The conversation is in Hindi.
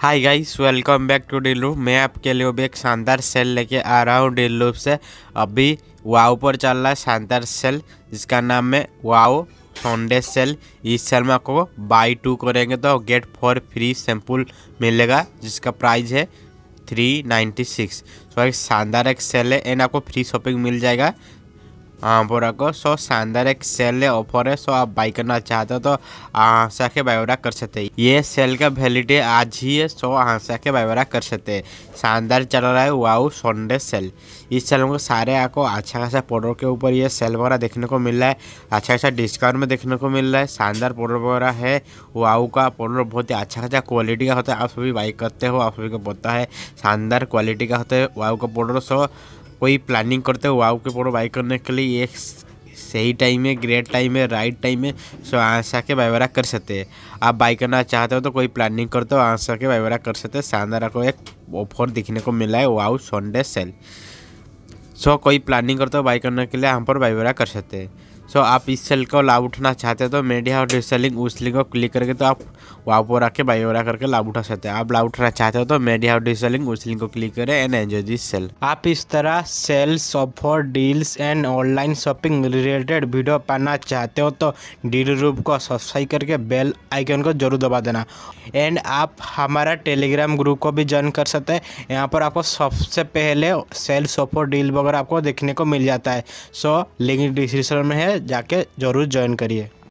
hi guys welcome back to Deal Loop मैं आपके लिए भी एक शानदार सेल लेके आ रहा हूँ डील लूप से अभी वाओ पर चल रहा है शानदार सेल जिसका नाम है वाओ सनडे सेल इस सेल में आपको बाई टू करेंगे तो गेट फोर फ्री सैंपल मिलेगा जिसका प्राइस है थ्री नाइन्टी सिक्स तो एक शानदार एक सेल है एंड आपको फ्री शॉपिंग मिल जाएगा बोरा को सो शानदार एक सेल ऑफर है सो आप बाई करना चाहते हो तो आशा के बायोरा कर सकते ये सेल का वैलिडिटी आज ही है सो आशा के आके बायोरा कर सकते शानदार चल रहा है वाओ सोंडे सेल इस सेल को सारे आपको अच्छा खासा पोडर के ऊपर ये सेल वगैरह देखने को मिल रहा है अच्छा खासा डिस्काउंट में देखने को मिल रहा है शानदार पोडर वगैरह है वाओ का पोडर बहुत ही अच्छा खासा क्वालिटी का होता है आप सभी बाइक करते हो आप सभी को पता है शानदार क्वालिटी का होता है वाओ का पोडर सो कोई प्लानिंग करते हो वाव के फोटो बाइक करने के लिए एक सही टाइम है ग्रेट टाइम है राइट टाइम है सो आंसा के वाइवरा कर सकते हैं आप बाइक करना चाहते हो तो कोई प्लानिंग करते हो आंसा के वाइवरा कर सकते हैं शानदार को एक ऑफर दिखने को मिला है वाउ संडे सेल सो कोई प्लानिंग करते हो बाइक करने के लिए हम पर वाइवरा कर सकते हैं सो आप इस सेल को लाभ उठाना चाहते हो तो मीडिया और सेलिंग उस लिंक को क्लिक करके तो आप वहाँ पर आके बायोरा करके लाभ उठा सकते हैं आप लाभ उठाना चाहते हो तो मीडिया और डिसलिंग उस लिंक को क्लिक करें एंड एंजॉय दिस सेल आप इस तरह sales offer deals and online shopping related video पाना चाहते हो तो डील रूप को सब्सक्राइब करके बेल आइकन को जरूर दबा देना एंड आप हमारा टेलीग्राम ग्रुप को भी ज्वाइन कर सकते हैं यहाँ पर आपको सबसे पहले सेल्स ऑफर डील वगैरह आपको देखने को मिल जाता है सो लिंक डिस्क्रिप्शन में है जाके ज़रूर ज्वाइन करिए